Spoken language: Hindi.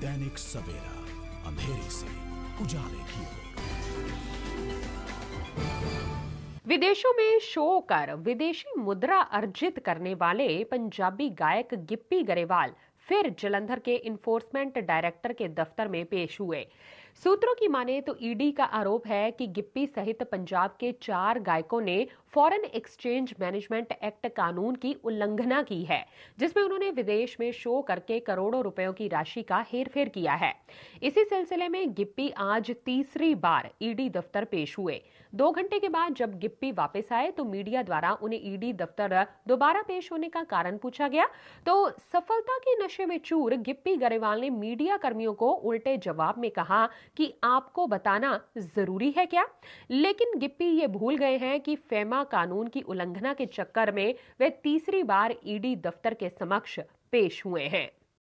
दैनिक सवेरा अंधेरे से उजाले की विदेशों में शो कर विदेशी मुद्रा अर्जित करने वाले पंजाबी गायक गिप्पी गरेवाल फिर जलंधर के इन्फोर्समेंट डायरेक्टर के दफ्तर में पेश हुए सूत्रों की माने तो ईडी e का आरोप है कि गिप्पी सहित पंजाब के चार गायकों ने फॉरेन एक्सचेंज मैनेजमेंट एक्ट कानून की उल्लंघना की है जिसमें उन्होंने विदेश में शो करके करोड़ों रुपयों की राशि का हेरफेर किया है इसी सिलसिले में गिप्पी आज तीसरी बार ईडी e दफ्तर पेश हुए दो घंटे के बाद जब गिप्पी वापस आए तो मीडिया द्वारा उन्हें ईडी e दफ्तर दोबारा पेश होने का कारण पूछा गया तो सफलता के नशे में चूर गिप्पी गरेवाल ने मीडिया कर्मियों को उल्टे जवाब में कहा कि आपको बताना ज़रूरी है क्या लेकिन गिप्पी ये भूल गए हैं कि फेमा कानून की उल्लंघना के चक्कर में वे तीसरी बार ईडी दफ्तर के समक्ष पेश हुए हैं